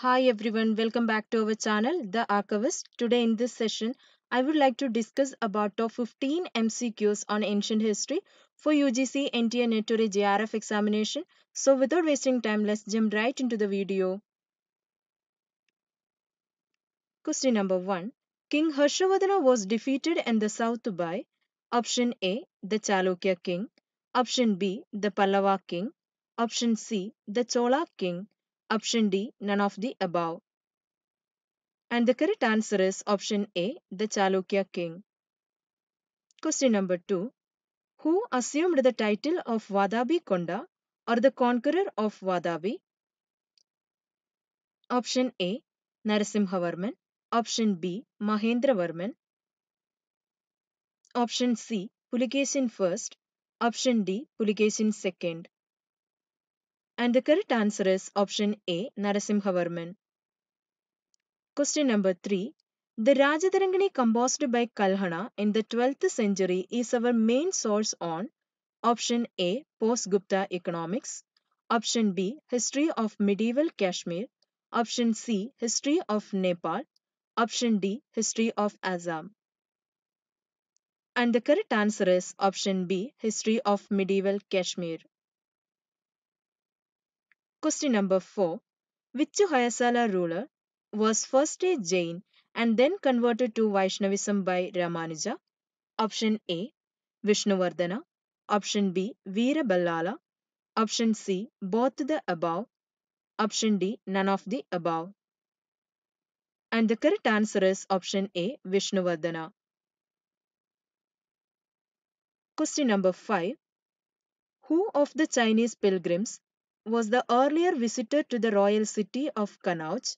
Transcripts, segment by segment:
Hi everyone, welcome back to our channel, The Archivist. Today in this session, I would like to discuss about top 15 MCQs on ancient history for UGC NTA NETURE JRF examination. So without wasting time, let's jump right into the video. Question number 1. King Harshavardhana was defeated in the south by Option A, the Chalukya king. Option B, the Pallava king. Option C, the Chola king. Option D, none of the above. And the correct answer is option A, the Chalukya king. Question number 2. Who assumed the title of Vadabi Konda or the conqueror of Vadabi? Option A, Narasimhavarman. Option B, Mahendravarman option C, publication first, option D, publication second. And the correct answer is option A, Narasimhavarman. Question number 3. The Rajatarangani composed by Kalhana in the 12th century is our main source on option A, post-Gupta economics, option B, history of medieval Kashmir, option C, history of Nepal, option D, history of Assam. And the correct answer is option B, History of Medieval Kashmir. Question number 4. which Hayasala ruler was first a Jain and then converted to Vaishnavism by Ramanuja? Option A. Vishnuvardhana. Option B. Veeraballala. Option C. Both the above. Option D. None of the above. And the correct answer is option A. Vishnuvardhana. Question number 5. Who of the Chinese pilgrims was the earlier visitor to the royal city of Kanauj?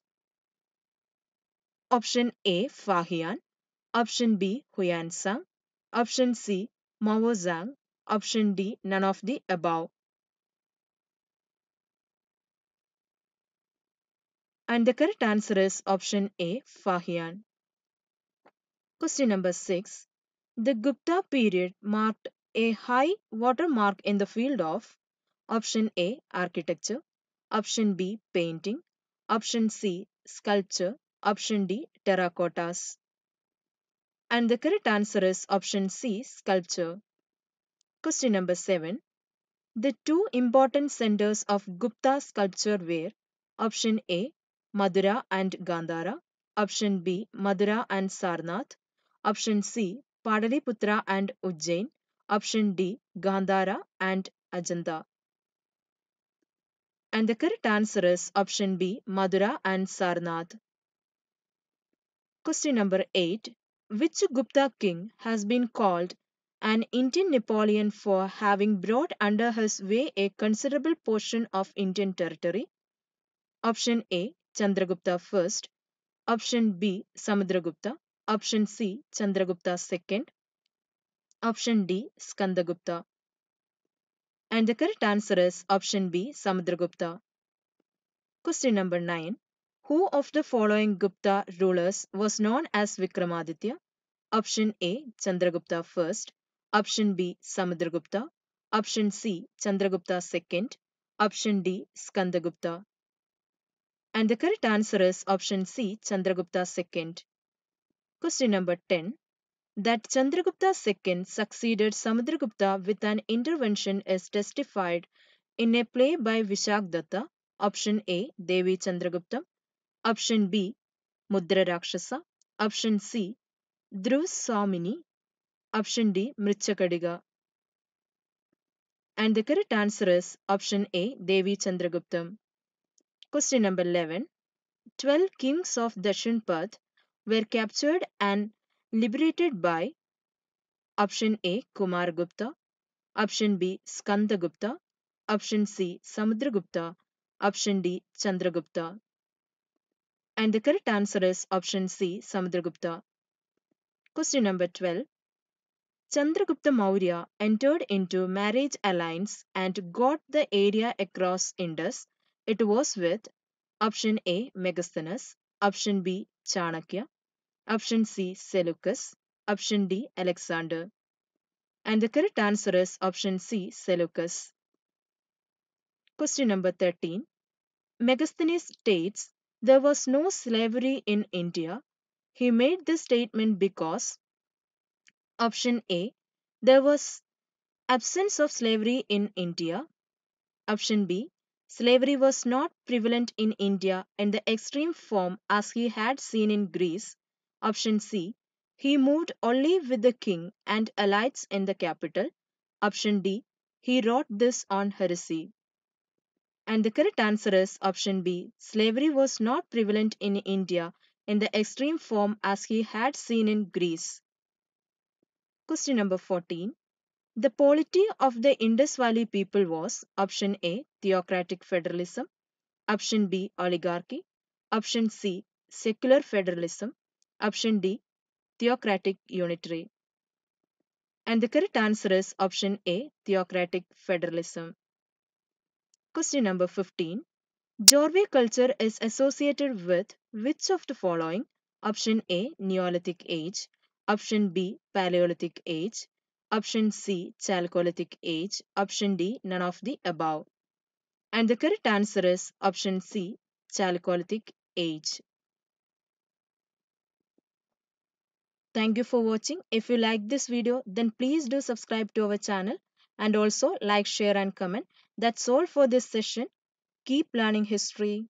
Option A. Fahian. Option B. Huyansang. Option C. Mao Zhang. Option D. None of the above. And the correct answer is option A. Fahian. Question number 6. The Gupta period marked a high watermark in the field of option A architecture, option B painting, option C sculpture, option D terracottas. And the correct answer is option C sculpture. Question number 7. The two important centers of Gupta sculpture were option A Madura and Gandhara, option B Madura and Sarnath, option C Padaliputra and Ujjain. Option D, Gandhara and Ajanta. And the correct answer is option B, Madura and Sarnath. Question number 8. Which Gupta king has been called an Indian Napoleon for having brought under his way a considerable portion of Indian territory? Option A, Chandragupta I. Option B, Samudragupta. Option C, Chandragupta II. Option D, Skandagupta. And the correct answer is option B, Samudragupta. Question number 9. Who of the following Gupta rulers was known as Vikramaditya? Option A, Chandragupta I. Option B, Samudragupta. Option C, Chandragupta II. Option D, Skandagupta. And the correct answer is option C, Chandragupta II. Question number 10. That Chandragupta II succeeded Samudragupta with an intervention is testified in a play by Vishak Option A. Devi Chandragupta. Option B. Mudra Rakshasa. Option C. Dhruv Swamini. Option D. Mrichakadiga. And the correct answer is option A. Devi Chandragupta. Question number 11. 12 kings of Dashinpath were captured and liberated by option A Kumar Gupta, option B Skanda Gupta, option C Samudragupta, option D Chandragupta. And the correct answer is option C Samudragupta. Question number 12. Chandragupta Maurya entered into marriage alliance and got the area across Indus. It was with option A Megasthenes, option B Chanakya, Option C, Seleucus. Option D, Alexander. And the correct answer is option C, Seleucus. Question number 13. Megasthenes states there was no slavery in India. He made this statement because option A, there was absence of slavery in India. Option B, slavery was not prevalent in India in the extreme form as he had seen in Greece. Option C. He moved only with the king and allies in the capital. Option D. He wrote this on heresy. And the correct answer is option B. Slavery was not prevalent in India in the extreme form as he had seen in Greece. Question number 14. The polity of the Indus Valley people was option A. Theocratic federalism, option B. Oligarchy, option C. Secular federalism, Option D, Theocratic Unitary. And the correct answer is option A, Theocratic Federalism. Question number 15. Jorve culture is associated with which of the following? Option A, Neolithic Age. Option B, Paleolithic Age. Option C, Chalcolithic Age. Option D, none of the above. And the correct answer is option C, Chalcolithic Age. Thank you for watching. If you like this video, then please do subscribe to our channel and also like, share and comment. That's all for this session. Keep learning history.